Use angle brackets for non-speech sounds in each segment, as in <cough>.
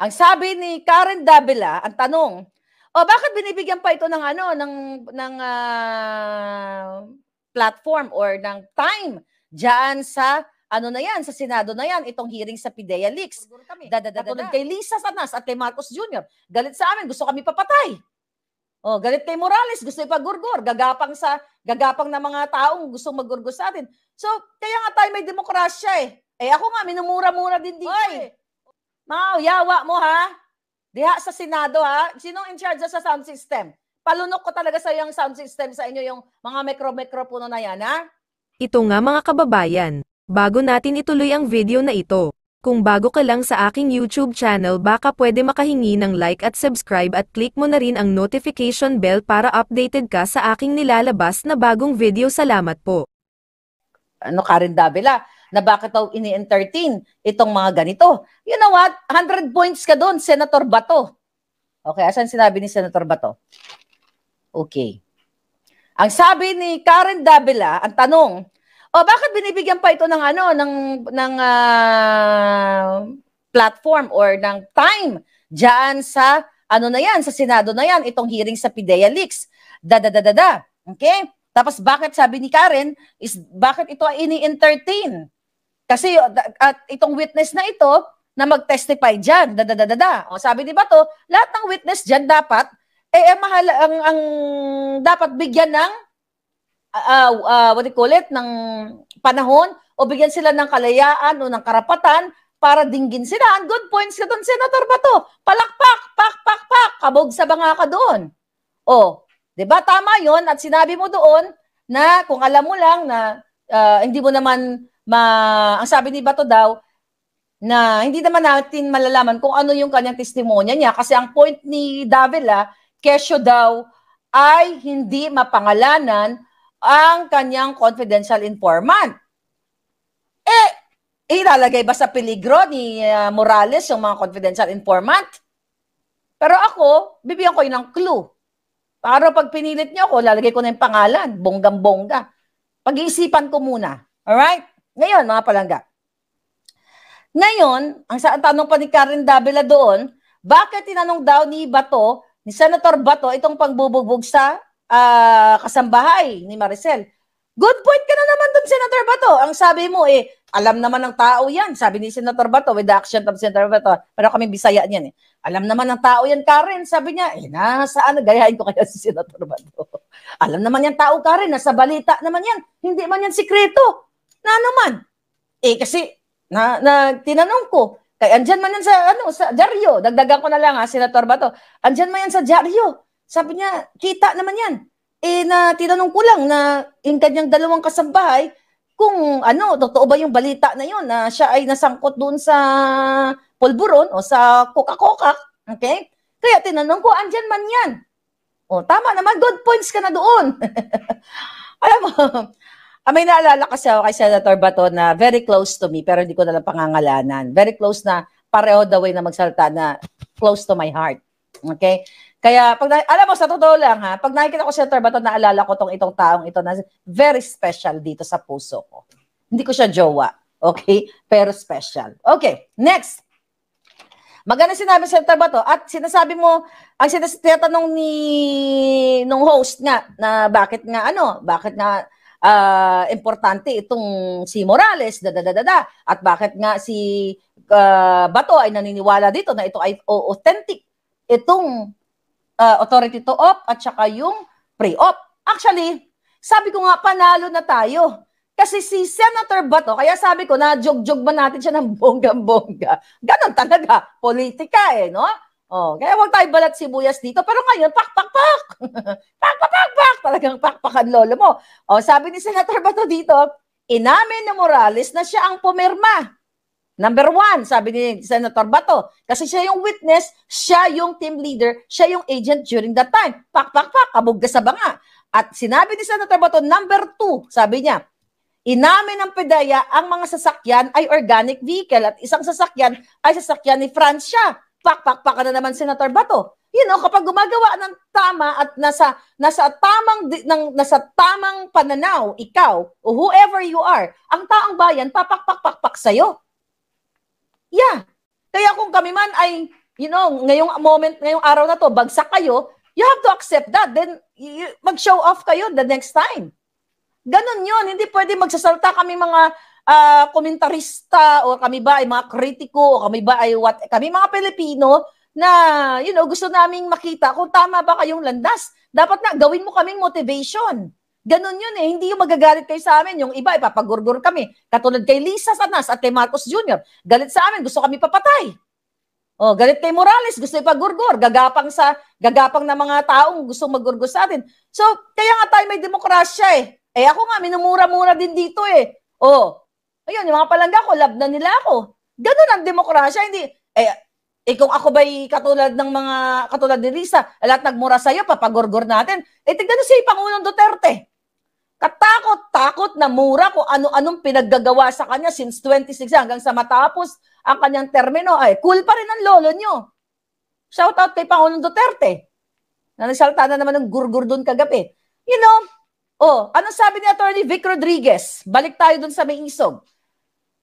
Ang sabi ni Karen Davila, ang tanong, oh bakit binibigyan pa ito ng ano ng ng uh, platform or ng time diyan sa ano na yan, sa Senado na yan, itong hearing sa PIDEA Leaks. Katulad kay Lisa Sanas at kay Marcos Jr. Galit sa amin, gusto kami papatay. Oh, galit kay Morales, gusto ipagurgor, gagapang sa gagapang ng mga taong gusto maggurgo sa atin. So, kaya nga tayo may demokrasya eh. Eh ako nga minumura-mura din dito Oy, eh. Mau, yawa mo ha. Diha sa Senado ha. Sino in charge sa sound system? Palunok ko talaga sa yung sound system sa inyo yung mga mikro-mikropono na yan ha. Ito nga mga kababayan. Bago natin ituloy ang video na ito. Kung bago ka lang sa aking YouTube channel baka pwede makahingi ng like at subscribe at click mo na rin ang notification bell para updated ka sa aking nilalabas na bagong video. Salamat po. Ano Karen Davila? na bakit daw ini-entertain itong mga ganito. You know what? 100 points ka doon, Senator Bato. Okay, asan sinabi ni Senator Bato? Okay. Ang sabi ni Karen Davila, ang tanong, oh, bakit binibigyan pa ito ng ano ng ng uh, platform or ng time diyan sa ano na yan sa Senado na yan itong hearing sa Pidea Leaks. Da da da da da. Okay? Tapos bakit sabi ni Karen is bakit ito ay ini-entertain? Kasi uh, at itong witness na ito na magtestify diyan, da da da da. O sabi di ba to, lahat ng witness diyan dapat eh, eh mahal ang ang dapat bigyan ng uh, uh, what do you call it ng panahon o bigyan sila ng kalayaan o ng karapatan para dinggin sila. Ang good points ka doon, Senator Bato. Palakpak, pak, pak, pak. Kabog sa banga ka doon. O, di ba tama yon At sinabi mo doon na kung alam mo lang na uh, hindi mo naman ma, ang sabi ni Bato daw, na hindi naman natin malalaman kung ano yung kanyang testimonya niya kasi ang point ni Davila, Kesyo daw ay hindi mapangalanan ang kanyang confidential informant. Eh, ilalagay ba sa peligro ni uh, Morales yung mga confidential informant? Pero ako, bibigyan ko yun ng clue. Para pag pinilit niyo ako, lalagay ko na yung pangalan, bonggang-bongga. Pag-iisipan ko muna. Alright? Ngayon, mga palangga. Ngayon, ang sa tanong pa ni Karen Davila doon, bakit tinanong daw ni Bato, ni Senator Bato, itong pangbubugbog sa uh, kasambahay ni Maricel? Good point ka na naman doon, Senator Bato. Ang sabi mo, eh, alam naman ng tao yan. Sabi ni Senator Bato, with the action of Senator Bato, pero kami bisaya niyan eh. Alam naman ng tao yan, Karen. Sabi niya, eh, nasaan? Gayahin ko kaya si Senator Bato. <laughs> alam naman yan tao, Karen. Nasa balita naman yan. Hindi man yan sikreto. Na naman. Eh kasi na, na tinanong ko, kay andyan man yan sa ano sa Jaryo, Dagdagan ko na lang ha, Senator Bato. Andyan man yan sa Jaryo. Sabi niya, kita naman yan. Eh na tinanong ko lang na yung kanyang dalawang kasambahay, kung ano, totoo ba yung balita na yon na siya ay nasangkot doon sa pulburon o sa Coca-Cola. Okay? Kaya tinanong ko, andyan man yan. O, tama naman, good points ka na doon. <laughs> Alam mo, Ah, may naalala kasi ako kay Senator Bato na very close to me, pero hindi ko nalang pangangalanan. Very close na pareho the eh way na magsalta na close to my heart. Okay? Kaya, pag, na, alam mo, sa totoo lang ha, pag nakikita ko si Senator Bato, naalala ko tong itong taong ito na very special dito sa puso ko. Hindi ko siya jowa. Okay? Pero special. Okay, next. Maganda sinabi si Senator Bato at sinasabi mo, ang sinasabi ni nung host nga na bakit nga ano, bakit nga uh, importante itong si Morales, dadadadada. At bakit nga si uh, Bato ay naniniwala dito na ito ay authentic itong uh, authority to op at saka yung pre-op. Actually, sabi ko nga panalo na tayo. Kasi si Senator Bato, kaya sabi ko na jog-jog ba natin siya ng <laughs> bonggang-bongga. Ganon talaga, politika eh, no? Oh, kaya wag tayo balat sibuyas dito. Pero ngayon, pak, pak, pak! pak, pak, pak, pak! Talagang pakpakan lolo mo. Oh, sabi ni Senator Bato dito, inamin ni Morales na siya ang pumirma. Number one, sabi ni Senator Bato, kasi siya yung witness, siya yung team leader, siya yung agent during that time. Pak, pak, pak, kabugga sa banga. At sinabi ni Senator Bato, number two, sabi niya, inamin ng pedaya ang mga sasakyan ay organic vehicle at isang sasakyan ay sasakyan ni Francia pakpakpakan na naman Senator Bato. You know, kapag gumagawa ng tama at nasa nasa tamang ng nasa tamang pananaw ikaw o whoever you are, ang taong bayan papakpakpakpak sa iyo. Yeah. Kaya kung kami man ay you know, ngayong moment, ngayong araw na to, bagsak kayo, you have to accept that. Then mag-show off kayo the next time. Ganon yun. Hindi pwede magsasalta kami mga uh, komentarista o kami ba ay mga kritiko o kami ba ay what kami mga Pilipino na you know gusto naming makita kung tama ba kayong landas dapat na gawin mo kaming motivation Ganun yun eh. Hindi yung magagalit kayo sa amin. Yung iba, ipapagurgur kami. Katulad kay Lisa Sanas at kay Marcos Jr. Galit sa amin. Gusto kami papatay. Oh, galit kay Morales, gusto ipagurgur gagapang sa gagapang na mga taong gusto magurgo sa atin. So, kaya nga tayo may demokrasya eh. Eh ako nga minumura-mura din dito eh. Oh, Ayun, yung mga palangga ko, love na nila ako. Ganun ang demokrasya. Hindi, eh, eh kung ako ba'y katulad ng mga, katulad ni Risa, eh, lahat nagmura sa'yo, papagorgor natin. Eh tignan si Pangulong Duterte. Katakot-takot na mura kung ano-anong pinaggagawa sa kanya since 26 hanggang sa matapos ang kanyang termino. Ay, cool pa rin ang lolo nyo. Shout out kay Pangulong Duterte. Na nagsalta na naman ng gurgur doon kagabi. You know, oh, ano sabi ni Attorney Vic Rodriguez? Balik tayo doon sa may isog.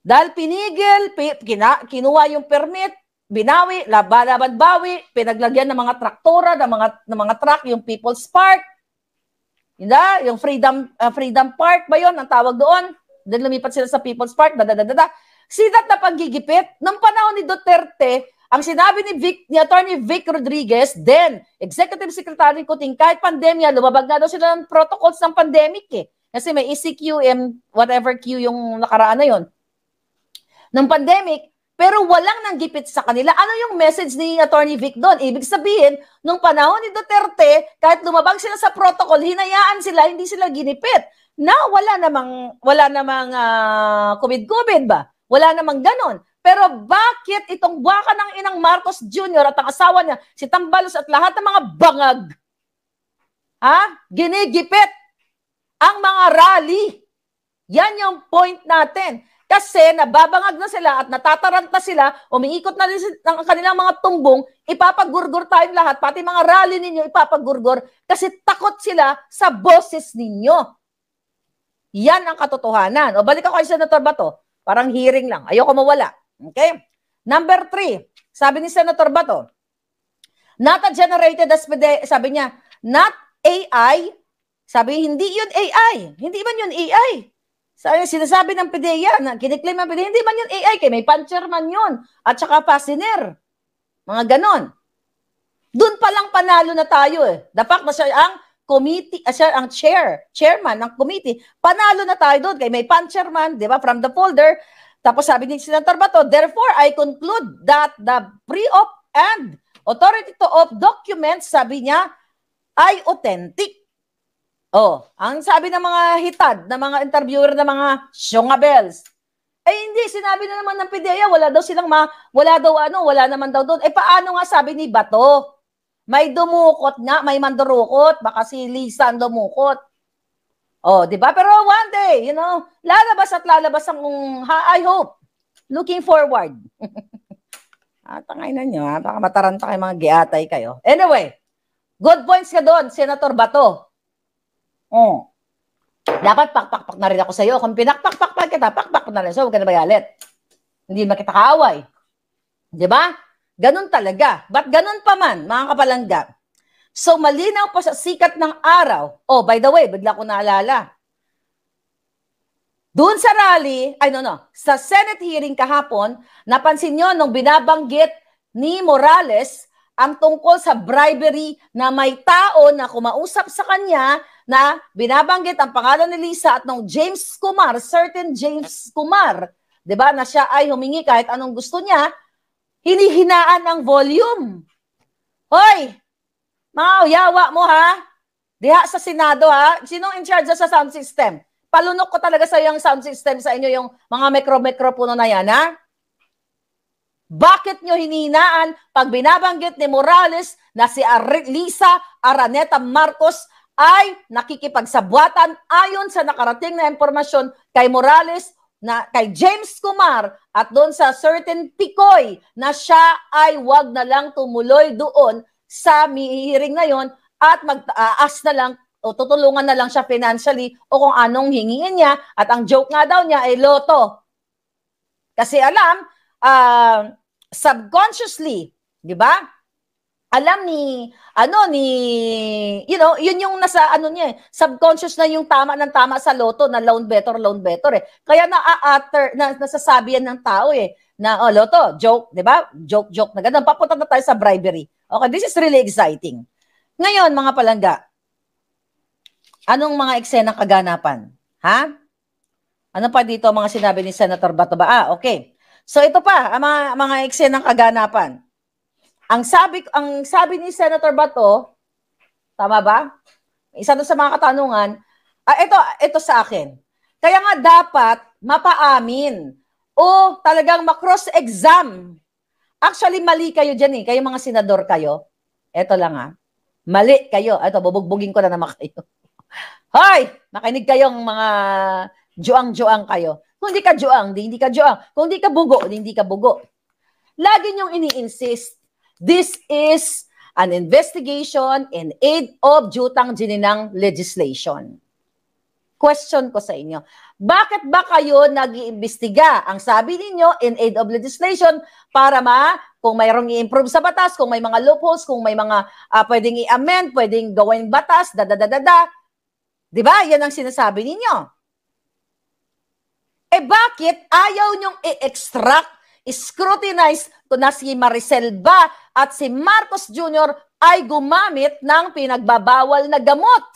Dahil pinigil, kina, kinuha yung permit, binawi, laban-laban bawi, pinaglagyan ng mga traktora, ng mga, ng mga truck, yung People's Park, Hinda, yung Freedom uh, Freedom Park ba yon ang tawag doon? Then lumipat sila sa People's Park, da da da da. Sidat na panggigipit ng panahon ni Duterte, ang sinabi ni Vic ni Attorney Vic Rodriguez, then Executive Secretary Kuting kahit pandemya, lumabag na daw sila ng protocols ng pandemic eh. Kasi may ECQ and whatever Q yung nakaraan na yon ng pandemic, pero walang nanggipit sa kanila. Ano yung message ni Attorney Vic doon? Ibig sabihin, nung panahon ni Duterte, kahit lumabag sila sa protocol, hinayaan sila, hindi sila ginipit. Na wala namang wala namang uh, COVID-COVID ba? Wala namang ganon. Pero bakit itong baka ng inang Marcos Jr. at ang asawa niya, si Tambalos at lahat ng mga bangag, ha? Ginigipit ang mga rally. Yan yung point natin. Kasi nababangag na sila at natataranta sila, umiikot na rin ang kanilang mga tumbong, ipapagurgor tayong lahat, pati mga rally ninyo ipapagurgor kasi takot sila sa boses ninyo. Yan ang katotohanan. O balik ako kay Senator Bato. Parang hearing lang. Ayoko mawala. Okay? Number three, sabi ni Senator Bato, not a generated as, sabi niya, not AI, sabi, hindi yun AI. Hindi man yun AI. Sa so, sinasabi ng PDEA, na kiniklaim ng PDEA, hindi man yun AI, kay may puncher man yun, at saka passenger. Mga ganon. Doon pa lang panalo na tayo eh. The fact na siya ang committee, uh, siya ang chair, chairman ng committee, panalo na tayo doon. Kay may puncher man, di ba, from the folder. Tapos sabi ni Senator Bato, therefore, I conclude that the pre-op and authority to of documents, sabi niya, ay authentic. Oh, ang sabi ng mga hitad, ng mga interviewer, ng mga shongabels, eh hindi, sinabi na naman ng PDEA, wala daw silang ma, wala daw ano, wala naman daw doon. Eh paano nga sabi ni Bato? May dumukot nga, may mandurukot, baka si Lisa ang dumukot. Oh, di ba? Pero one day, you know, lalabas at lalabas ang, um, I hope, looking forward. ah, <laughs> tangay na nyo, ha? baka mataranta kayo mga giatay kayo. Anyway, good points ka doon, Senator Bato. Oh. Dapat pakpakpak na rin ako sa iyo. Kung pa kita, pakpak na rin. So, huwag ka na magalit. Hindi makita kita kaaway. Di ba? Ganun talaga. But ganun pa man, mga kapalangga? So, malinaw pa sa sikat ng araw. Oh, by the way, bigla ko naalala. Doon sa rally, ay no, no, sa Senate hearing kahapon, napansin nyo nung binabanggit ni Morales ang tungkol sa bribery na may tao na kumausap sa kanya na binabanggit ang pangalan ni Lisa at nung James Kumar, certain James Kumar, 'di ba, na siya ay humingi kahit anong gusto niya, hinihinaan ang volume. Hoy! Mga yawa mo ha. Diha sa Senado ha. Sino in charge sa sound system? Palunok ko talaga sa yung sound system sa inyo yung mga mikro-mikropono na yan ha. Bakit nyo hininaan pag binabanggit ni Morales na si Lisa Araneta Marcos ay nakikipagsabwatan ayon sa nakarating na impormasyon kay Morales na kay James Kumar at doon sa certain Picoy na siya ay wag na lang tumuloy doon sa mihiring na yon at mag-aas na lang o tutulungan na lang siya financially o kung anong hingingin niya at ang joke nga daw niya ay loto. Kasi alam, uh, subconsciously, di ba? alam ni ano ni you know yun yung nasa ano niya eh, subconscious na yung tama ng tama sa loto na loan better loan better eh kaya na utter na nasasabi yan ng tao eh na oh loto joke 'di ba joke joke na ganun papunta na tayo sa bribery okay this is really exciting ngayon mga palangga anong mga eksena kaganapan ha ano pa dito mga sinabi ni Senator Batoba ah okay so ito pa ang mga mga eksena kaganapan ang sabi ang sabi ni Senator Bato, tama ba? Isa doon sa mga katanungan, ah, ito ito sa akin. Kaya nga dapat mapaamin o talagang makross-exam. Actually, mali kayo diyan eh. Kayo mga senador kayo. Ito lang ah. Mali kayo. Ito, bubugbugin ko na naman kayo. <laughs> Hoy! Makinig kayong mga juang-juang kayo. Kung di ka juang, di hindi ka juang. Kung di ka bugo, di hindi ka bugo. Lagi niyong ini-insist This is an investigation in aid of Jutang Jininang legislation. Question ko sa inyo, bakit ba kayo nag-iimbestiga? Ang sabi ninyo, in aid of legislation, para ma, kung mayroong i-improve sa batas, kung may mga loopholes, kung may mga uh, pwedeng i-amend, pwedeng gawing batas, dadadadada. Di ba? Yan ang sinasabi ninyo. Eh bakit ayaw nyong i-extract, scrutinize na si Maricel ba at si Marcos Jr. ay gumamit ng pinagbabawal na gamot.